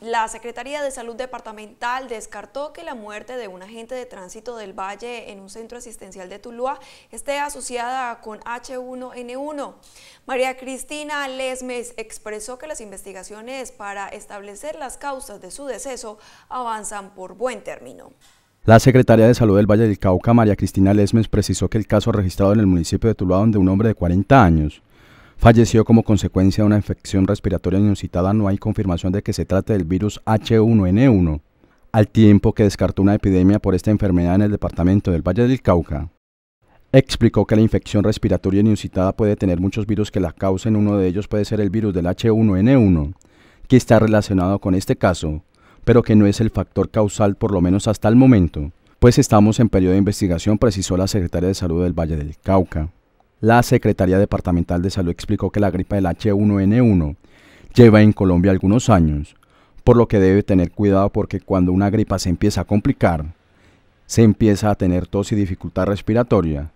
La Secretaría de Salud Departamental descartó que la muerte de un agente de tránsito del Valle en un centro asistencial de Tuluá esté asociada con H1N1. María Cristina Lesmes expresó que las investigaciones para establecer las causas de su deceso avanzan por buen término. La Secretaría de Salud del Valle del Cauca, María Cristina Lesmes, precisó que el caso registrado en el municipio de Tuluá, donde un hombre de 40 años falleció como consecuencia de una infección respiratoria inusitada. No hay confirmación de que se trate del virus H1N1, al tiempo que descartó una epidemia por esta enfermedad en el departamento del Valle del Cauca. Explicó que la infección respiratoria inusitada puede tener muchos virus que la causen. Uno de ellos puede ser el virus del H1N1, que está relacionado con este caso, pero que no es el factor causal por lo menos hasta el momento, pues estamos en periodo de investigación, precisó la secretaria de Salud del Valle del Cauca la Secretaría Departamental de Salud explicó que la gripe del H1N1 lleva en Colombia algunos años, por lo que debe tener cuidado porque cuando una gripa se empieza a complicar, se empieza a tener tos y dificultad respiratoria,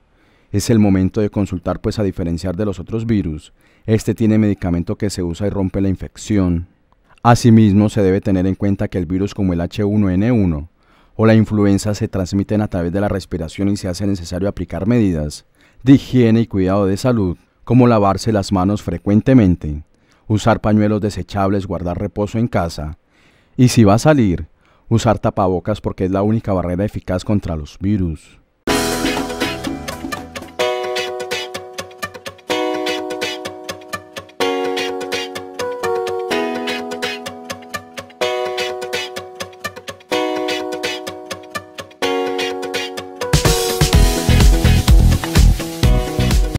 es el momento de consultar pues a diferenciar de los otros virus, este tiene medicamento que se usa y rompe la infección. Asimismo, se debe tener en cuenta que el virus como el H1N1 o la influenza se transmiten a través de la respiración y se hace necesario aplicar medidas de higiene y cuidado de salud, como lavarse las manos frecuentemente, usar pañuelos desechables, guardar reposo en casa, y si va a salir, usar tapabocas porque es la única barrera eficaz contra los virus.